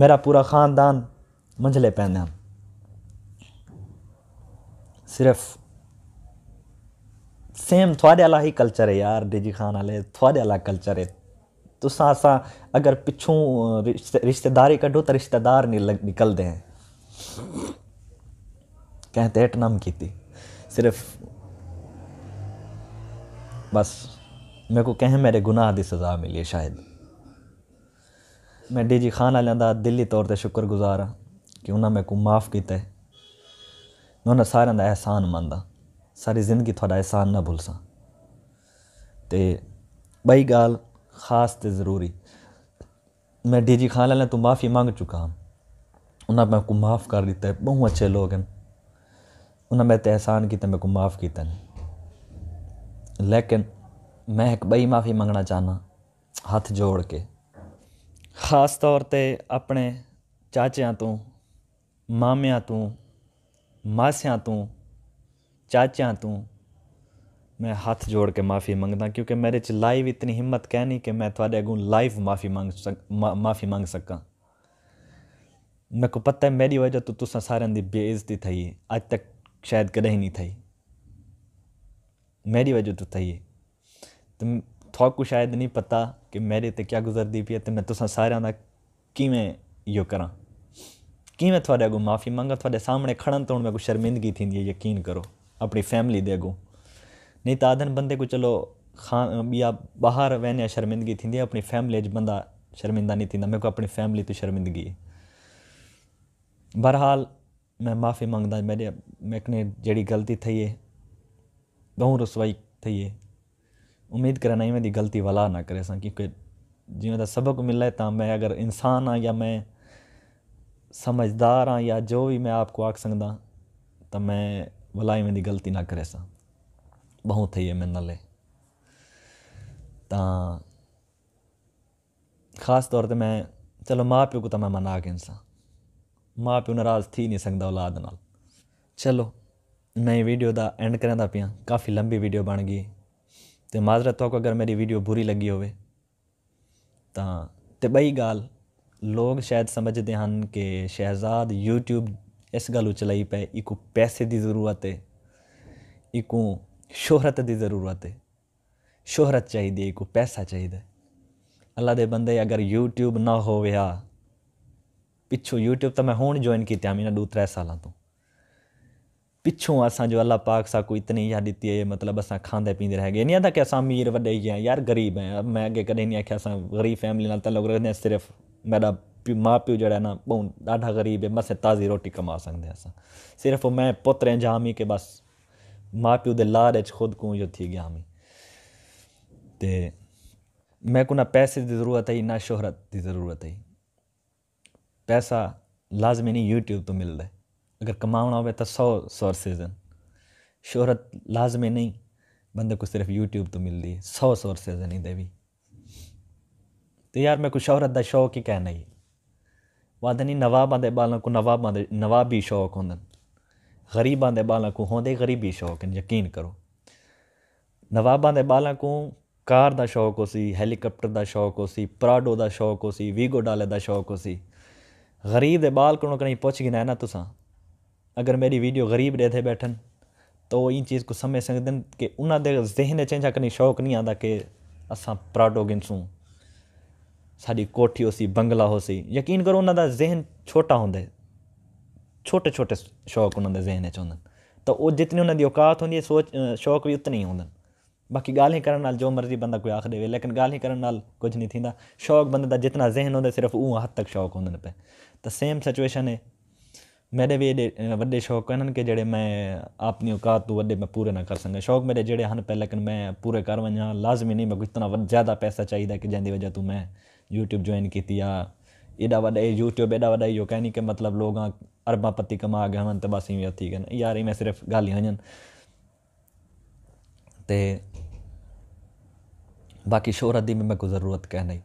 मेरा पूरा ख़ानदान मंझले पहने सिर्फ सेम थोड़े आला ही कल्चर है यार डीजी खान आले थोड़े आला कल्चर है तो सा अगर पिछू रिश्तेदारी कढ़ो तो रिश्तेदार निकलते हैं कहते तेट नम की थी सिर्फ बस मेरे को कहें मेरे गुनाह की सज़ा मिली शायद मैं डी जी ਵਾਲਿਆਂ का दिल्ली तौर पर शुक्र गुजार हाँ कि ਮੈਨੂੰ ਕੋ ਮਾਫ ਕੀਤਾ ਹੈ मैं उन्हें सारे का एहसान ਮੰਨਦਾ सारी जिंदगी थोड़ा एहसान ना भूल ਤੇ ਬਈ ਗੱਲ खास ਤੇ जरूरी मैं डी जी खान लाला तो माफ़ी मांग चुका हाँ उन्हें मेरे को माफ़ कर दिता है बहुत अच्छे लोग हैं उन्हें मेरे एहसान किया मेरे को माफ़ किया लेकिन मैं एक बई माफ़ी मंगना चाहना हाथ जोड़ के ਖਾਸ ਤੌਰ ਤੇ ਆਪਣੇ ਚਾਚਿਆਂ ਤੋਂ ਮਾਮਿਆਂ ਤੋਂ ਮਾਸਿਆਂ ਤੋਂ ਚਾਚਿਆਂ ਤੋਂ ਮੈਂ ਹੱਥ ਜੋੜ ਕੇ ਮਾਫੀ ਮੰਗਦਾ ਕਿਉਂਕਿ ਮੇਰੇ ਚ ਲਾਈਵ ਇਤਨੀ ਹਿੰਮਤ ਕਹਿ ਨਹੀਂ ਕਿ ਮੈਂ ਤੁਹਾਡੇ ਅੱਗੋਂ ਲਾਈਵ ਮਾਫੀ ਮੰਗ ਮਾਫੀ ਮੰਗ ਸਕਾਂ मेरे को पता है मेरी वजह तो तुसा सारे की बेइज्जती थी अज तक शायद कद ही नहीं थी मेरी वजह तो थी तो थोक शायद नहीं पता कि मेरे ते क्या गुजरती पी है तो मैं तुसा सारे का किमें यो करा मैं थोड़े अगू माफ़ी मांगा थोड़े सामने खड़न तो हूँ मैं कुछ शर्मिंदगी थी यकीन करो अपनी फैमिली दे अगू नहीं तो आदन बंदे को चलो खा या बाहर वहने शर्मिंदगी थी अपनी फैमिली बंदा शर्मिंदा नहीं थी मेरे को अपनी फैमिली तो शर्मिंदगी है बहरहाल मैं माफ़ी मंगदा मेरे मैंने जड़ी गलती थी है बहु रसवाई थी है ਉਮੀਦ ਕਰਨਾ ਇਹਨਾਂ ਦੀ ਗਲਤੀ ਵਾਲਾ ਨਾ ਕਰੇ ਸਾਂ ਕਿਉਂਕਿ ਜਿਵੇਂ ਦਾ ਸਬਕ ਮਿਲਿਆ ਤਾਂ ਮੈਂ ਅਗਰ ਇਨਸਾਨ ਆ ਜਾਂ ਮੈਂ ਸਮਝਦਾਰ ਆ ਜਾਂ ਜੋ ਵੀ ਮੈਂ ਆਪਕੋ ਆਖ ਸਕਦਾ ਤਾਂ ਮੈਂ ਵਲਾਈ ਮੈਂ ਦੀ ਗਲਤੀ ਨਾ ਕਰੇ ਸਾਂ ਬਹੁਤ ਹੀ ਹੈ ਮੈਂ ਨਾਲੇ ਤਾਂ ਖਾਸ ਤੌਰ ਤੇ ਮੈਂ ਚਲੋ ਮਾਂ ਪਿਓ ਕੋ ਤਾਂ ਮੈਂ ਮਨਾ ਕੇ ਇਨਸਾਂ ਮਾਂ ਪਿਓ ਨਾਰਾਜ਼ ਥੀ ਨਹੀਂ ਸਕਦਾ ਔਲਾਦ ਨਾਲ ਚਲੋ ਮੈਂ ਵੀਡੀਓ ਦਾ ਐਂਡ ਕਰਾਂਦਾ ਪਿਆ ਕਾਫੀ ਲੰਬੀ ਵੀਡੀਓ ਬਣ ਗਈ ਤੇ ਮਾਜ਼ਰਤ ਹੋ ਅਗਰ ਮੇਰੀ ਵੀਡੀਓ ਬੁਰੀ ਲੱਗੀ ਹੋਵੇ ਤਾਂ ਤੇ ਬਈ ਗੱਲ ਲੋਕ ਸ਼ਾਇਦ ਸਮਝਦੇ ਹਨ ਕਿ ਸ਼ਹਿਜ਼ਾਦ YouTube ਇਸ ਗੱਲ ਉਚਲਾਈ ਪਏ ਇਕੋ ਪੈਸੇ ਦੀ ਜ਼ਰੂਰਤ ਹੈ ਇਕੋ ਸ਼ੋਹਰਤ ਦੀ ਜ਼ਰੂਰਤ ਹੈ ਸ਼ੋਹਰਤ ਚਾਹੀਦੀ ਹੈ ਇਕੋ ਪੈਸਾ ਚਾਹੀਦਾ ਅੱਲਾ ਦੇ ਬੰਦੇ ਅਗਰ YouTube ਨਾ ਹੋਵੇ ਆ ਪਿੱਛੋਂ YouTube ਤਾਂ ਮੈਂ ਹੁਣ ਜੁਆਇਨ ਕੀਤਾ ਮੈਂ 2-3 ਸਾਲਾਂ ਤੋਂ पिछों असो जो पाक सा कोई इतनी या दी है मतलब अस खांदे पींद रह गए इन था कि अस अमीर वे हैं यार ग़रीब हैं मैं अगे कहीं नहीं आखिया ग़रीब फैमिली नाल तलुक रखंदा सिर्फ मेरा माँ प्यो जहिड़ा ना ॿूं ढा ग़रीब है बस ताज़ी रोटी कमा सकंदे असां सिर्फ़ु मैं पुत्र ऐं जामी के बस माँ प्यो दे लाच खुद को जो थी गया हमें तो मैं को ना पैसे की ज़रूरत है ना शोहरत की ज़रूरत तो है पैसा लाजमी नहीं यूट्यूब तो मिलता है अगर कमाना हो तो सौ सोर्सेज हैं शोहरत लाजमी नहीं बंदे को सिर्फ यूट्यूब तो मिलती है सौ सोर्सेज हैं इंदे भी तो यार मेरे को शोहरत का शौक ही कहना ही वाद नहीं नवाबा के बालों को नवाबा भी शौक होंगे गरीबा के बालों को होंगे गरीबी शौक हैं यकीन करो नवाबा के बालों को कार का शौक हो सी हैलीकॉप्टर का शौक हो सी प्राडो का शौक हो सी वीगो डाले का शौक हो सी गरीब के बाल को कहीं पुछ गिना ना तुसा अगर मेरी वीडियो गरीब रहे थे बैठन तो इन चीज़ को समझ सकते हैं कि उन्होंने जहन चेंजा कहीं शौक नहीं आता कि असा प्राउड हो गए साड़ी कोठी हो सी बंगला हो सी यकीन करो उन्होंने जहन छोटा होंगे छोटे छोटे शौक उन्होंने जहन होंगे तो वो जितनी उन्होंने औकात होंगी सोच शौक भी उतने ही होंगे बाकी गाली करने जो मर्जी बंदा कोई आख दे लेकिन गाली करने कुछ नहीं थी शौक बंद का जितना जहन होंगे सिर्फ ऊँ हद तक शौक होंगे पे तो सेम सिचुएशन है मेरे भी वे शौक न कि जेह्ड़े मैं अपनी औकात तो वे मैं पूरे ना कर सकां शौक मेरे जड़े हैं पैह्ले लेकिन मैं पूरे कर वञां लाजमी नहीं मैं को इतना ज्यादा पैसा चाहिए कि जैंदी वजह तू मैं यूट्यूब ज्वाइन की आ एॾा वॾा यूट्यूब एॾा वॾा कह नहीं कि मतलब लोग अरबा पति कमा ॻिया हुअनि त बसि इहो थी कनि यार में सिर्फ़ु ॻाल्हियूं हुजनि ते बाक़ी शोहरत जी बि मेरे को ज़रूरत कह नहीं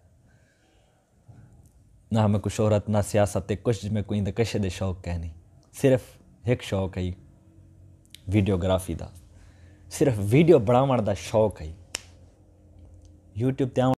ना हमें कुछ शोहरत ना सियासत कुछ में कोई त किश शौक़ कंहिं नहीं सिर्फ़ हिकु शौक़ु हुई वीडियोग्राफी का सिर्फ़ वीडियो बनाव का शौक़ है यूट्यूब त्या